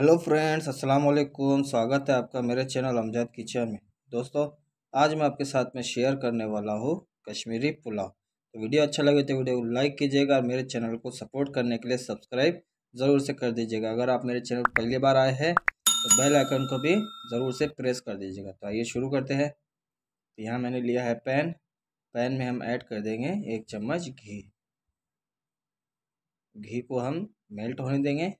hello friends अस्सलाम वालेकुम स्वागत है आपका मेरे चैनल अमजद किचन में दोस्तों आज मैं आपके साथ में शेयर करने वाला हूँ कश्मीरी पुलाव तो वीडियो अच्छा लगे तो वीडियो को लाइक कीजिएगा और मेरे चैनल को सपोर्ट करने के लिए सब्सक्राइब ज़रूर से कर दीजिएगा अगर आप मेरे चैनल पहली बार आए हैं तो बेल आइकन को भी ज़रूर से प्रेस कर दीजिएगा तो आइए शुरू करते हैं तो यहाँ मैंने लिया है पैन पैन में हम ऐड कर देंगे एक चम्मच घी घी को हम मेल्ट होने देंगे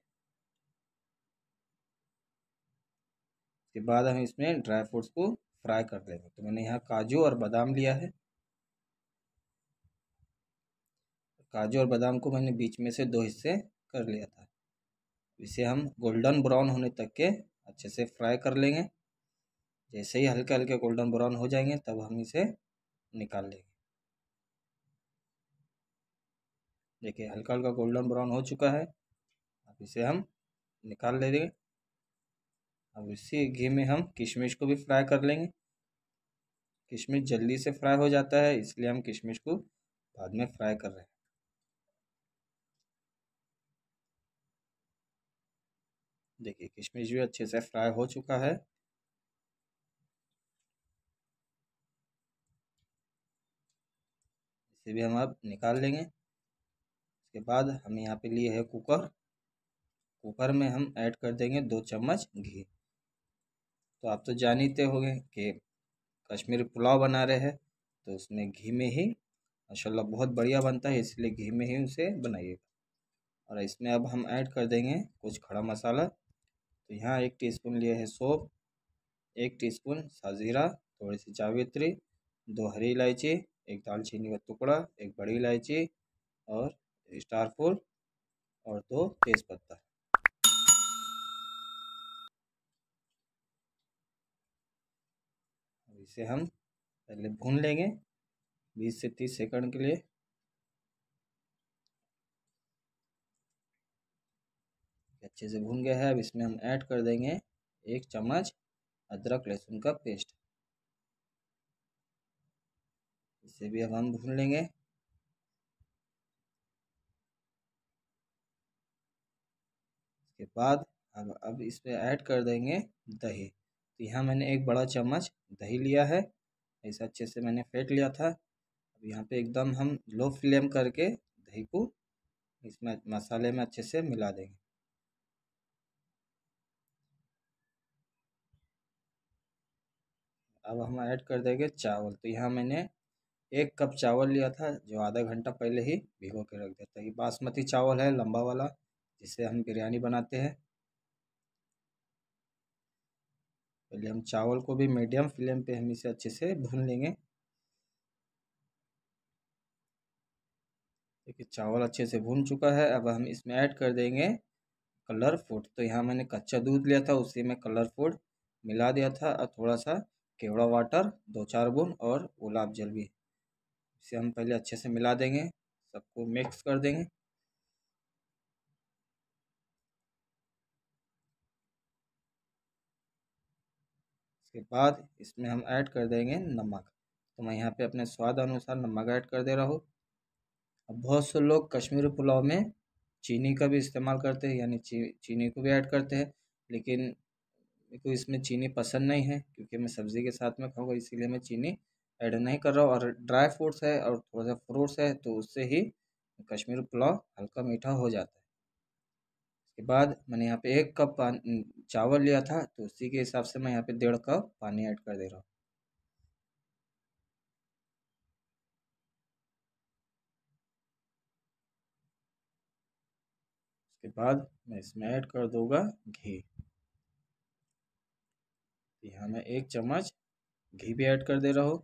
उसके बाद हम इसमें ड्राई फ्रूट्स को फ्राई कर देंगे तो मैंने यहाँ काजू और बादाम लिया है काजू और बादाम को मैंने बीच में से दो हिस्से कर लिया था इसे हम गोल्डन ब्राउन होने तक के अच्छे से फ्राई कर लेंगे जैसे ही हल्के हल्के गोल्डन ब्राउन हो जाएंगे तब हम इसे निकाल लेंगे देखिए हल्का हल्का गोल्डन ब्राउन हो चुका है अब इसे हम निकाल ले अब इसी घी में हम किशमिश को भी फ्राई कर लेंगे किशमिश जल्दी से फ्राई हो जाता है इसलिए हम किशमिश को बाद में फ्राई कर रहे हैं देखिए किशमिश भी अच्छे से फ्राई हो चुका है इसे भी हम अब निकाल लेंगे इसके बाद हम यहाँ पे लिए है कुकर कुकर में हम ऐड कर देंगे दो चम्मच घी तो आप तो जानते गए कि कश्मीरी पुलाव बना रहे हैं तो उसमें घी में ही माशाला बहुत बढ़िया बनता है इसलिए घी में ही उसे बनाइएगा और इसमें अब हम ऐड कर देंगे कुछ खड़ा मसाला तो यहाँ एक टीस्पून लिए है सोप एक टीस्पून साजीरा थोड़ी सी जावित्री दो हरी इलायची एक दालचीनी का टुकड़ा एक बड़ी इलायची और स्टार फूल और दो तेज़पत्ता इसे हम पहले भून लेंगे बीस से तीस सेकंड के लिए अच्छे से भून गया है अब इसमें हम ऐड कर देंगे एक चम्मच अदरक लहसुन का पेस्ट इसे भी अब हम भून लेंगे इसके बाद अब अब इसमें ऐड कर देंगे दही तो यहाँ मैंने एक बड़ा चम्मच दही लिया है ऐसा अच्छे से मैंने फेंट लिया था अब यहाँ पे एकदम हम लो फ्लेम करके दही को इसमें मसाले में अच्छे से मिला देंगे अब हम ऐड कर देंगे चावल तो यहाँ मैंने एक कप चावल लिया था जो आधा घंटा पहले ही भिगो के रख दिया था ये बासमती चावल है लंबा वाला जिसे हम बिरयानी बनाते हैं पहले हम चावल को भी मीडियम फ्लेम पे हम इसे अच्छे से भून लेंगे देखिए चावल अच्छे से भून चुका है अब हम इसमें ऐड कर देंगे कलर फूड तो यहाँ मैंने कच्चा दूध लिया था उसी में कलर फूड मिला दिया था और थोड़ा सा केवड़ा वाटर दो चार बूंद और गुलाब जल भी इसे हम पहले अच्छे से मिला देंगे सबको मिक्स कर देंगे उसके बाद इसमें हम ऐड कर देंगे नमक तो मैं यहाँ पे अपने स्वाद अनुसार नमक ऐड कर दे रहा हूँ अब बहुत से लोग कश्मीरी पुलाव में चीनी का भी इस्तेमाल करते हैं यानी ची, चीनी को भी ऐड करते हैं लेकिन मेरे को इसमें चीनी पसंद नहीं है क्योंकि मैं सब्ज़ी के साथ में खाऊँगा इसीलिए मैं चीनी ऐड नहीं कर रहा हूँ और ड्राई फ्रूट्स है और थोड़ा सा फ्रूट्स है तो उससे ही कश्मीरी पुलाव हल्का मीठा हो जाता है के बाद मैंने यहाँ पे एक कप पान चावल लिया था तो उसी के हिसाब से मैं यहाँ पे डेढ़ कप पानी ऐड कर दे रहा हूँ उसके बाद मैं इसमें ऐड कर दूंगा घी यहाँ मैं एक चम्मच घी भी ऐड कर दे रहा हूँ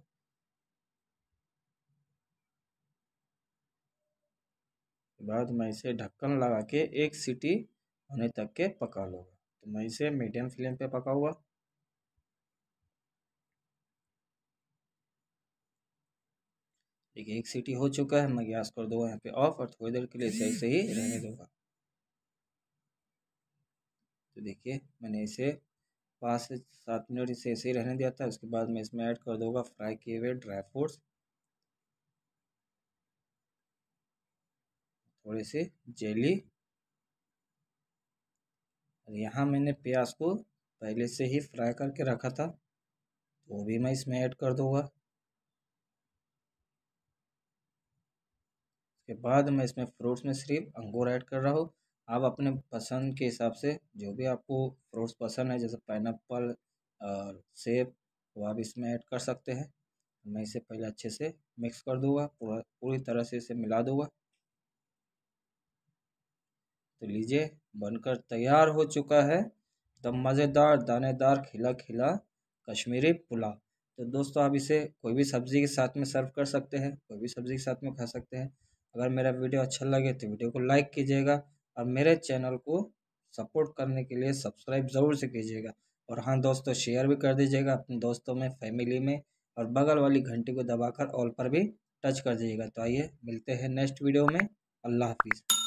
बाद मैं इसे ढक्कन लगा के एक सीटी होने तक के पका लो तो मैं इसे मीडियम फ्लेम पे पकाऊंगा देखिए एक सीटी हो चुका है मैं गैस कर दूंगा यहाँ पे ऑफ और थोड़ी देर के लिए सही ऐसे ही रहने दूंगा तो देखिए मैंने इसे पाँच से सात मिनट इसे ऐसे ही रहने दिया था उसके बाद मैं इसमें ऐड कर दूंगा फ्राई किए हुए ड्राई फ्रूट्स थोड़ी से जेली और यहाँ मैंने प्याज को पहले से ही फ्राई करके रखा था वो तो भी मैं इसमें ऐड कर दूँगा उसके बाद मैं इसमें फ्रूट्स में सिर्फ अंगूर ऐड कर रहा हूँ आप अपने पसंद के हिसाब से जो भी आपको फ्रूट्स पसंद है जैसे एप्पल और सेब वो आप इसमें ऐड कर सकते हैं मैं इसे पहले अच्छे से मिक्स कर दूंगा पूरा पूरी तरह से इसे मिला दूँगा तो लीजिए बनकर तैयार हो चुका है एकदम मज़ेदार दानेदार खिला खिला कश्मीरी पुलाव तो दोस्तों आप इसे कोई भी सब्ज़ी के साथ में सर्व कर सकते हैं कोई भी सब्ज़ी के साथ में खा सकते हैं अगर मेरा वीडियो अच्छा लगे तो वीडियो को लाइक कीजिएगा और मेरे चैनल को सपोर्ट करने के लिए सब्सक्राइब ज़रूर से कीजिएगा और हाँ दोस्तों शेयर भी कर दीजिएगा अपने दोस्तों में फैमिली में और बगल वाली घंटी को दबाकर ऑल पर भी टच कर दीजिएगा तो आइए मिलते हैं नेक्स्ट वीडियो में अल्लाह हाफिज़